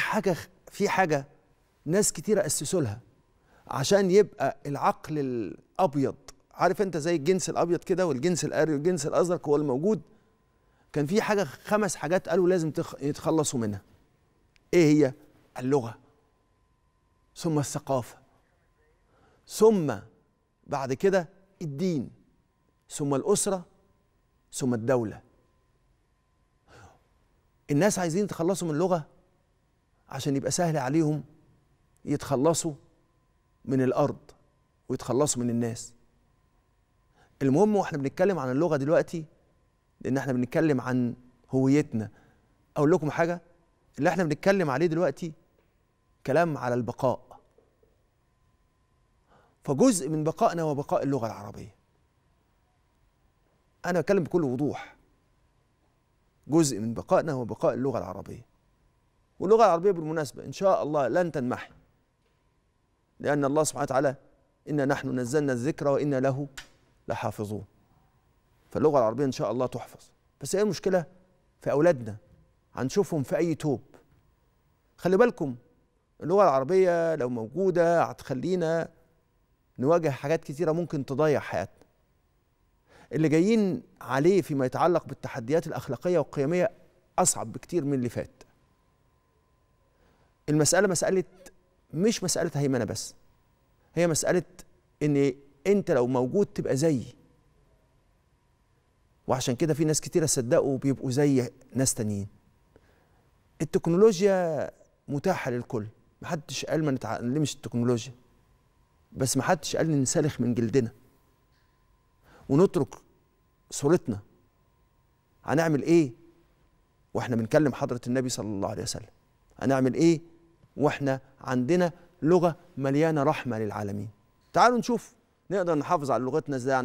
حاجه في حاجه ناس كتير اسسوا لها عشان يبقى العقل الابيض عارف انت زي الجنس الابيض كده والجنس الاري والجنس الازرق هو الموجود كان في حاجه خمس حاجات قالوا لازم يتخلصوا منها ايه هي اللغه ثم الثقافه ثم بعد كده الدين ثم الاسره ثم الدوله الناس عايزين يتخلصوا من اللغه عشان يبقى سهل عليهم يتخلصوا من الارض ويتخلصوا من الناس المهم واحنا بنتكلم عن اللغه دلوقتي لان احنا بنتكلم عن هويتنا اقول لكم حاجه اللي احنا بنتكلم عليه دلوقتي كلام على البقاء فجزء من بقائنا هو بقاء اللغه العربيه انا بتكلم بكل وضوح جزء من بقائنا هو بقاء اللغه العربيه واللغة العربية بالمناسبة إن شاء الله لن تنمحي لأن الله سبحانه وتعالى إنا نحن نزلنا الذكر وإنا له لحافظون فاللغة العربية إن شاء الله تحفظ بس هي المشكلة في أولادنا هنشوفهم في أي توب خلي بالكم اللغة العربية لو موجودة هتخلينا نواجه حاجات كتيرة ممكن تضيع حياتنا اللي جايين عليه فيما يتعلق بالتحديات الأخلاقية والقيمية أصعب بكتير من اللي فات المسألة مسألة مش مسألة هيمنة بس هي مسألة إن أنت لو موجود تبقى زيي وعشان كده في ناس كتيرة صدقوا بيبقوا زي ناس تانيين التكنولوجيا متاحة للكل محدش قال ما نتعلمش التكنولوجيا بس محدش قال ننسلخ من جلدنا ونترك صورتنا هنعمل ايه واحنا بنكلم حضرة النبي صلى الله عليه وسلم هنعمل ايه واحنا عندنا لغه مليانه رحمه للعالمين تعالوا نشوف نقدر نحافظ على لغتنا ازاي